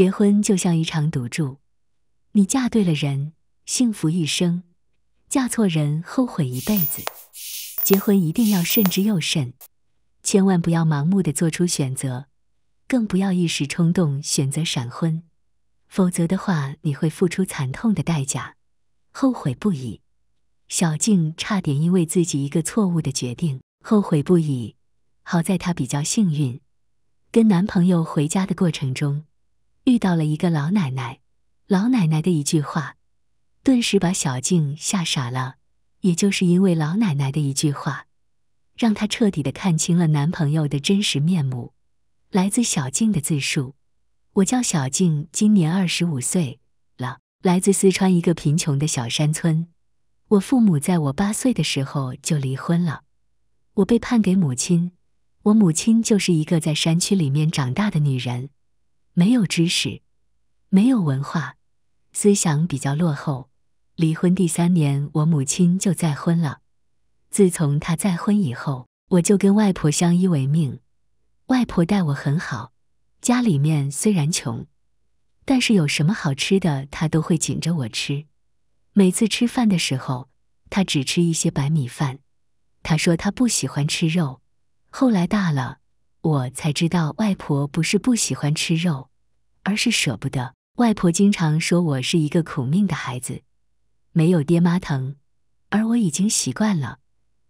结婚就像一场赌注，你嫁对了人，幸福一生；嫁错人，后悔一辈子。结婚一定要慎之又慎，千万不要盲目的做出选择，更不要一时冲动选择闪婚，否则的话，你会付出惨痛的代价，后悔不已。小静差点因为自己一个错误的决定后悔不已，好在她比较幸运，跟男朋友回家的过程中。遇到了一个老奶奶，老奶奶的一句话，顿时把小静吓傻了。也就是因为老奶奶的一句话，让她彻底的看清了男朋友的真实面目。来自小静的自述：我叫小静，今年二十五岁了，来自四川一个贫穷的小山村。我父母在我八岁的时候就离婚了，我被判给母亲。我母亲就是一个在山区里面长大的女人。没有知识，没有文化，思想比较落后。离婚第三年，我母亲就再婚了。自从她再婚以后，我就跟外婆相依为命。外婆待我很好，家里面虽然穷，但是有什么好吃的，她都会紧着我吃。每次吃饭的时候，她只吃一些白米饭。她说她不喜欢吃肉。后来大了，我才知道外婆不是不喜欢吃肉。而是舍不得。外婆经常说我是一个苦命的孩子，没有爹妈疼。而我已经习惯了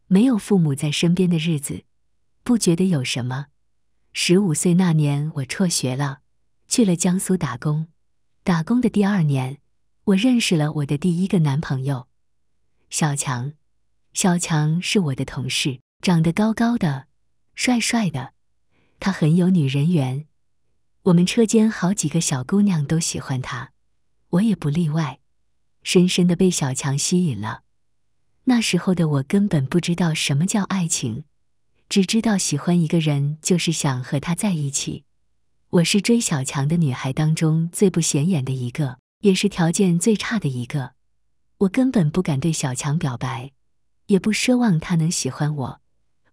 没有父母在身边的日子，不觉得有什么。十五岁那年，我辍学了，去了江苏打工。打工的第二年，我认识了我的第一个男朋友，小强。小强是我的同事，长得高高的，帅帅的，他很有女人缘。我们车间好几个小姑娘都喜欢他，我也不例外，深深的被小强吸引了。那时候的我根本不知道什么叫爱情，只知道喜欢一个人就是想和他在一起。我是追小强的女孩当中最不显眼的一个，也是条件最差的一个。我根本不敢对小强表白，也不奢望他能喜欢我。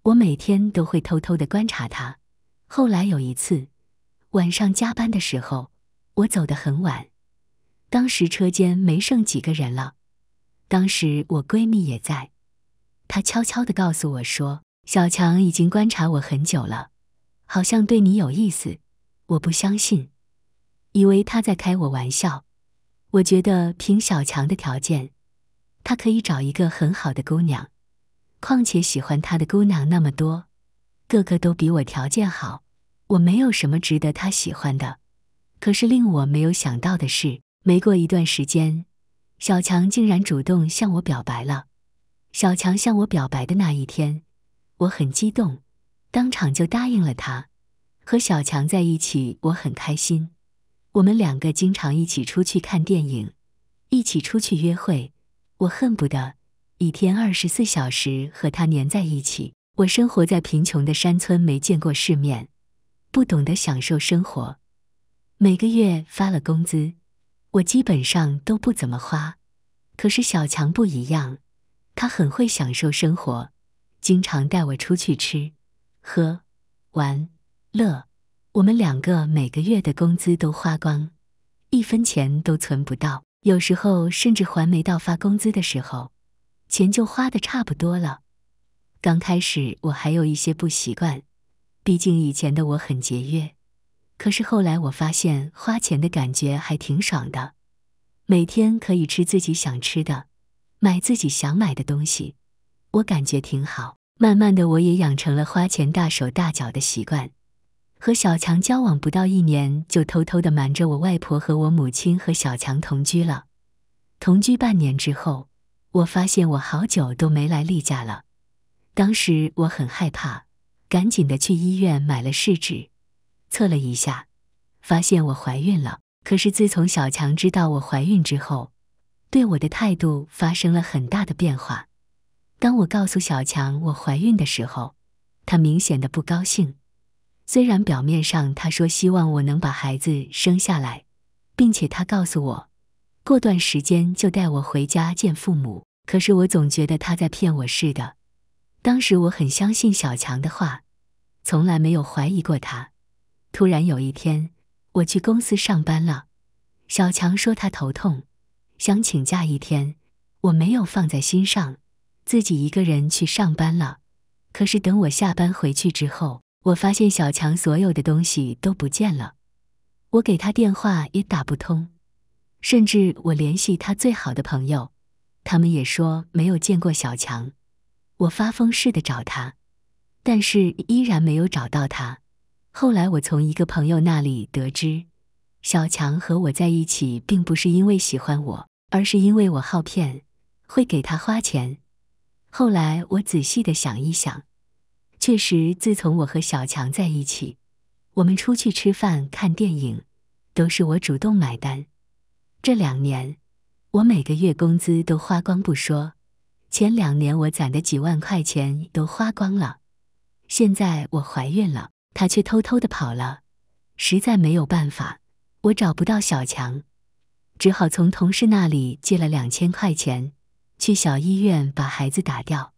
我每天都会偷偷的观察他。后来有一次。晚上加班的时候，我走得很晚。当时车间没剩几个人了。当时我闺蜜也在，她悄悄的告诉我说：“小强已经观察我很久了，好像对你有意思。”我不相信，以为他在开我玩笑。我觉得凭小强的条件，他可以找一个很好的姑娘。况且喜欢他的姑娘那么多，个个都比我条件好。我没有什么值得他喜欢的，可是令我没有想到的是，没过一段时间，小强竟然主动向我表白了。小强向我表白的那一天，我很激动，当场就答应了他。和小强在一起，我很开心。我们两个经常一起出去看电影，一起出去约会。我恨不得一天二十四小时和他黏在一起。我生活在贫穷的山村，没见过世面。不懂得享受生活，每个月发了工资，我基本上都不怎么花。可是小强不一样，他很会享受生活，经常带我出去吃、喝、玩、乐。我们两个每个月的工资都花光，一分钱都存不到。有时候甚至还没到发工资的时候，钱就花的差不多了。刚开始我还有一些不习惯。毕竟以前的我很节约，可是后来我发现花钱的感觉还挺爽的，每天可以吃自己想吃的，买自己想买的东西，我感觉挺好。慢慢的我也养成了花钱大手大脚的习惯。和小强交往不到一年，就偷偷的瞒着我外婆和我母亲和小强同居了。同居半年之后，我发现我好久都没来例假了，当时我很害怕。赶紧的去医院买了试纸，测了一下，发现我怀孕了。可是自从小强知道我怀孕之后，对我的态度发生了很大的变化。当我告诉小强我怀孕的时候，他明显的不高兴。虽然表面上他说希望我能把孩子生下来，并且他告诉我，过段时间就带我回家见父母。可是我总觉得他在骗我似的。当时我很相信小强的话，从来没有怀疑过他。突然有一天，我去公司上班了，小强说他头痛，想请假一天。我没有放在心上，自己一个人去上班了。可是等我下班回去之后，我发现小强所有的东西都不见了，我给他电话也打不通，甚至我联系他最好的朋友，他们也说没有见过小强。我发疯似的找他，但是依然没有找到他。后来我从一个朋友那里得知，小强和我在一起并不是因为喜欢我，而是因为我好骗，会给他花钱。后来我仔细的想一想，确实，自从我和小强在一起，我们出去吃饭、看电影，都是我主动买单。这两年，我每个月工资都花光不说。前两年我攒的几万块钱都花光了，现在我怀孕了，他却偷偷的跑了，实在没有办法，我找不到小强，只好从同事那里借了两千块钱，去小医院把孩子打掉。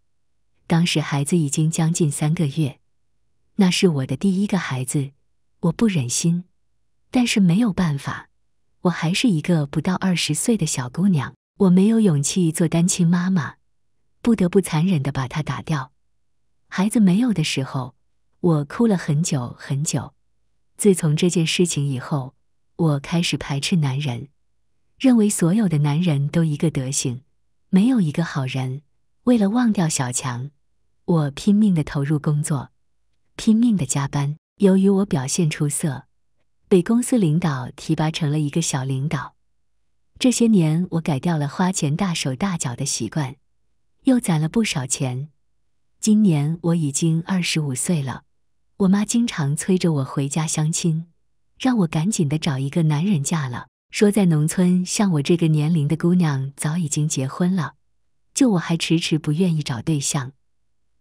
当时孩子已经将近三个月，那是我的第一个孩子，我不忍心，但是没有办法，我还是一个不到二十岁的小姑娘，我没有勇气做单亲妈妈。不得不残忍的把他打掉。孩子没有的时候，我哭了很久很久。自从这件事情以后，我开始排斥男人，认为所有的男人都一个德行，没有一个好人。为了忘掉小强，我拼命的投入工作，拼命的加班。由于我表现出色，被公司领导提拔成了一个小领导。这些年，我改掉了花钱大手大脚的习惯。又攒了不少钱。今年我已经二十五岁了，我妈经常催着我回家相亲，让我赶紧的找一个男人嫁了。说在农村，像我这个年龄的姑娘早已经结婚了，就我还迟迟不愿意找对象。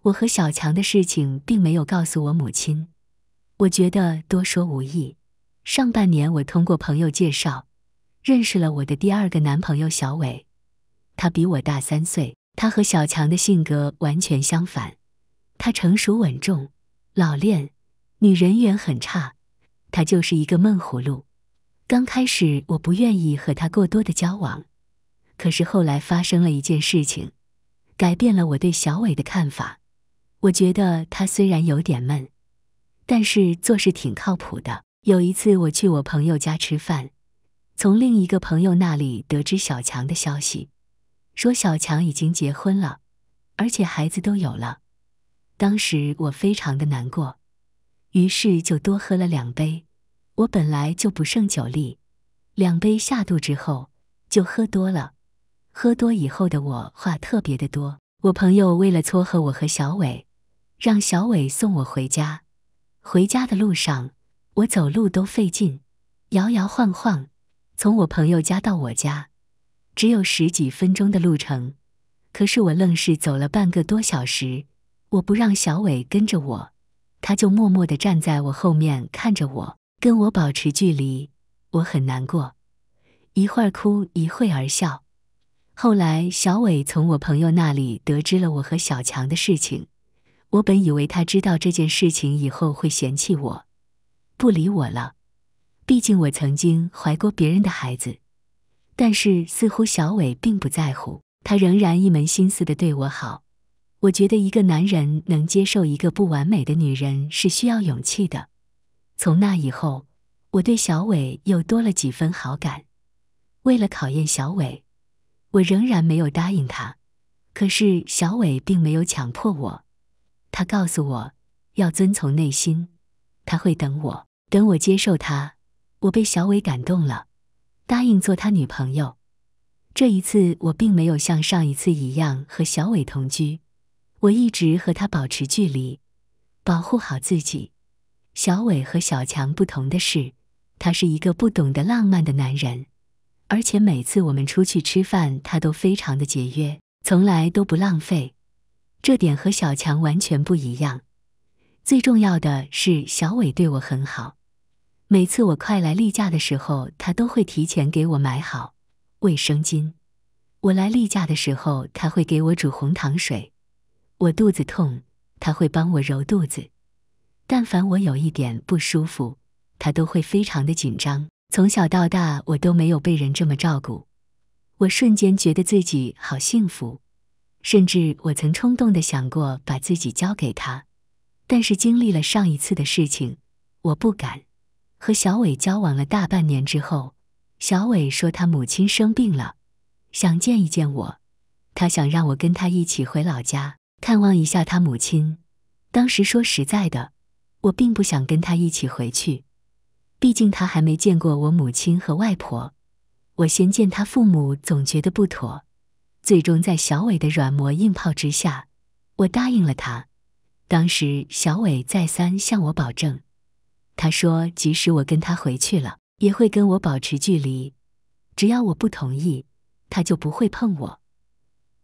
我和小强的事情并没有告诉我母亲，我觉得多说无益。上半年我通过朋友介绍，认识了我的第二个男朋友小伟，他比我大三岁。他和小强的性格完全相反，他成熟稳重、老练，女人缘很差，他就是一个闷葫芦。刚开始我不愿意和他过多的交往，可是后来发生了一件事情，改变了我对小伟的看法。我觉得他虽然有点闷，但是做事挺靠谱的。有一次我去我朋友家吃饭，从另一个朋友那里得知小强的消息。说小强已经结婚了，而且孩子都有了。当时我非常的难过，于是就多喝了两杯。我本来就不胜酒力，两杯下肚之后就喝多了。喝多以后的我话特别的多。我朋友为了撮合我和小伟，让小伟送我回家。回家的路上，我走路都费劲，摇摇晃晃。从我朋友家到我家。只有十几分钟的路程，可是我愣是走了半个多小时。我不让小伟跟着我，他就默默地站在我后面看着我，跟我保持距离。我很难过，一会儿哭一会儿笑。后来，小伟从我朋友那里得知了我和小强的事情。我本以为他知道这件事情以后会嫌弃我，不理我了。毕竟我曾经怀过别人的孩子。但是，似乎小伟并不在乎，他仍然一门心思的对我好。我觉得一个男人能接受一个不完美的女人是需要勇气的。从那以后，我对小伟又多了几分好感。为了考验小伟，我仍然没有答应他。可是小伟并没有强迫我，他告诉我要遵从内心，他会等我，等我接受他。我被小伟感动了。答应做他女朋友。这一次，我并没有像上一次一样和小伟同居，我一直和他保持距离，保护好自己。小伟和小强不同的是，他是一个不懂得浪漫的男人，而且每次我们出去吃饭，他都非常的节约，从来都不浪费，这点和小强完全不一样。最重要的是，小伟对我很好。每次我快来例假的时候，他都会提前给我买好卫生巾。我来例假的时候，他会给我煮红糖水。我肚子痛，他会帮我揉肚子。但凡我有一点不舒服，他都会非常的紧张。从小到大，我都没有被人这么照顾，我瞬间觉得自己好幸福。甚至我曾冲动的想过把自己交给他，但是经历了上一次的事情，我不敢。和小伟交往了大半年之后，小伟说他母亲生病了，想见一见我。他想让我跟他一起回老家看望一下他母亲。当时说实在的，我并不想跟他一起回去，毕竟他还没见过我母亲和外婆。我先见他父母总觉得不妥。最终在小伟的软磨硬泡之下，我答应了他。当时小伟再三向我保证。他说：“即使我跟他回去了，也会跟我保持距离。只要我不同意，他就不会碰我。”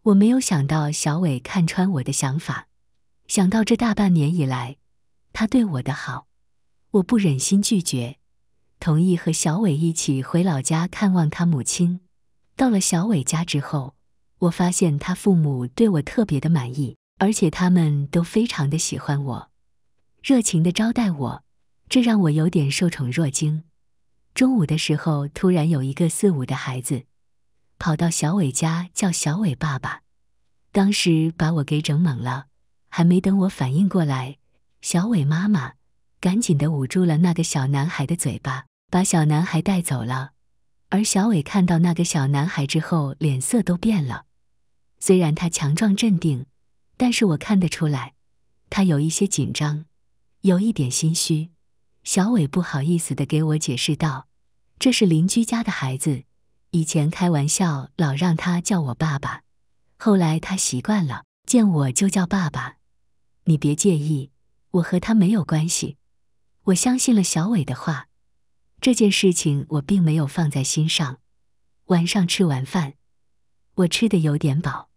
我没有想到小伟看穿我的想法，想到这大半年以来他对我的好，我不忍心拒绝，同意和小伟一起回老家看望他母亲。到了小伟家之后，我发现他父母对我特别的满意，而且他们都非常的喜欢我，热情的招待我。这让我有点受宠若惊。中午的时候，突然有一个四五的孩子跑到小伟家叫小伟爸爸，当时把我给整懵了。还没等我反应过来，小伟妈妈赶紧的捂住了那个小男孩的嘴巴，把小男孩带走了。而小伟看到那个小男孩之后，脸色都变了。虽然他强壮镇定，但是我看得出来，他有一些紧张，有一点心虚。小伟不好意思地给我解释道：“这是邻居家的孩子，以前开玩笑老让他叫我爸爸，后来他习惯了，见我就叫爸爸。你别介意，我和他没有关系。”我相信了小伟的话，这件事情我并没有放在心上。晚上吃完饭，我吃的有点饱，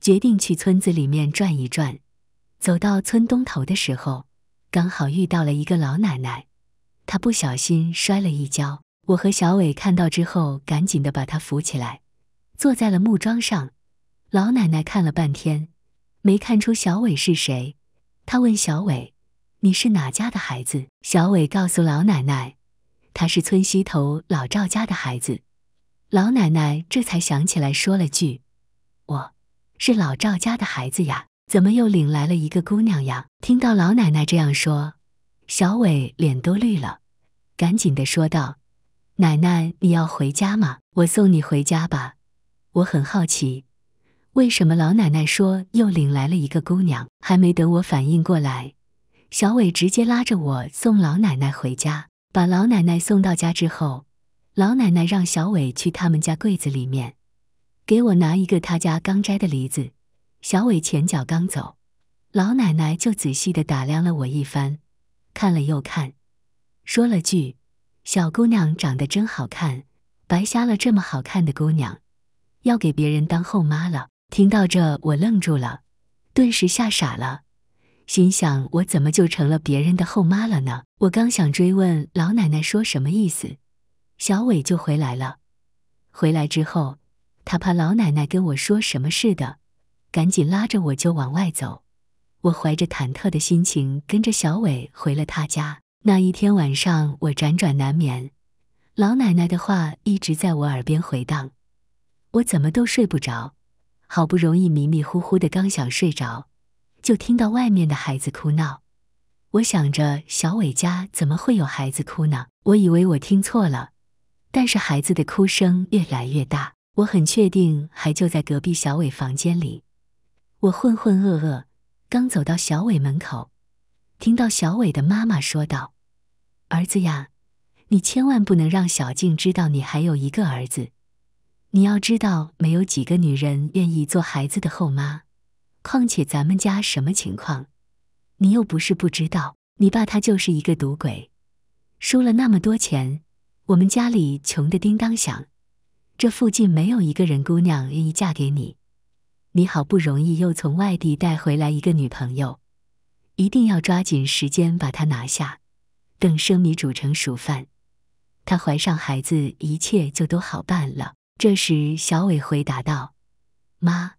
决定去村子里面转一转。走到村东头的时候。刚好遇到了一个老奶奶，她不小心摔了一跤。我和小伟看到之后，赶紧的把她扶起来，坐在了木桩上。老奶奶看了半天，没看出小伟是谁。她问小伟：“你是哪家的孩子？”小伟告诉老奶奶：“他是村西头老赵家的孩子。”老奶奶这才想起来，说了句：“我是老赵家的孩子呀。”怎么又领来了一个姑娘呀？听到老奶奶这样说，小伟脸都绿了，赶紧地说道：“奶奶，你要回家吗？我送你回家吧。”我很好奇，为什么老奶奶说又领来了一个姑娘？还没等我反应过来，小伟直接拉着我送老奶奶回家。把老奶奶送到家之后，老奶奶让小伟去他们家柜子里面，给我拿一个他家刚摘的梨子。小伟前脚刚走，老奶奶就仔细的打量了我一番，看了又看，说了句：“小姑娘长得真好看，白瞎了这么好看的姑娘，要给别人当后妈了。”听到这，我愣住了，顿时吓傻了，心想：我怎么就成了别人的后妈了呢？我刚想追问老奶奶说什么意思，小伟就回来了。回来之后，他怕老奶奶跟我说什么似的。赶紧拉着我就往外走，我怀着忐忑的心情跟着小伟回了他家。那一天晚上，我辗转难眠，老奶奶的话一直在我耳边回荡，我怎么都睡不着。好不容易迷迷糊糊的，刚想睡着，就听到外面的孩子哭闹。我想着小伟家怎么会有孩子哭呢？我以为我听错了，但是孩子的哭声越来越大，我很确定还就在隔壁小伟房间里。我浑浑噩噩，刚走到小伟门口，听到小伟的妈妈说道：“儿子呀，你千万不能让小静知道你还有一个儿子。你要知道，没有几个女人愿意做孩子的后妈。况且咱们家什么情况，你又不是不知道。你爸他就是一个赌鬼，输了那么多钱，我们家里穷得叮当响。这附近没有一个人姑娘愿意嫁给你。”你好不容易又从外地带回来一个女朋友，一定要抓紧时间把她拿下，等生米煮成熟饭，她怀上孩子，一切就都好办了。这时，小伟回答道：“妈，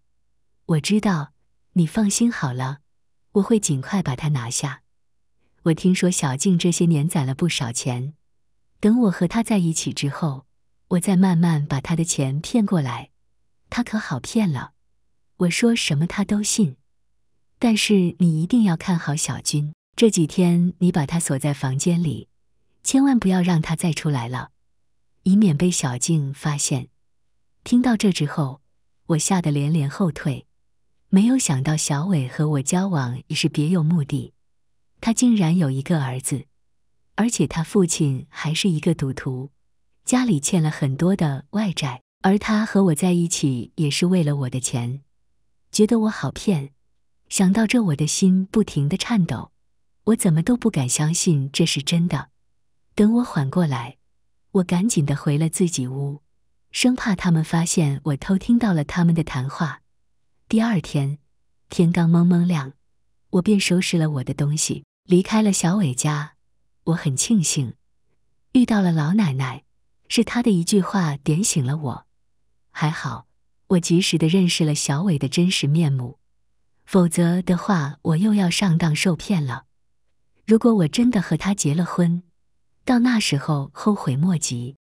我知道，你放心好了，我会尽快把她拿下。我听说小静这些年攒了不少钱，等我和她在一起之后，我再慢慢把她的钱骗过来。她可好骗了。”我说什么他都信，但是你一定要看好小军。这几天你把他锁在房间里，千万不要让他再出来了，以免被小静发现。听到这之后，我吓得连连后退。没有想到小伟和我交往也是别有目的，他竟然有一个儿子，而且他父亲还是一个赌徒，家里欠了很多的外债，而他和我在一起也是为了我的钱。觉得我好骗，想到这，我的心不停的颤抖，我怎么都不敢相信这是真的。等我缓过来，我赶紧的回了自己屋，生怕他们发现我偷听到了他们的谈话。第二天天刚蒙蒙亮，我便收拾了我的东西，离开了小伟家。我很庆幸遇到了老奶奶，是她的一句话点醒了我，还好。我及时的认识了小伟的真实面目，否则的话，我又要上当受骗了。如果我真的和他结了婚，到那时候后悔莫及。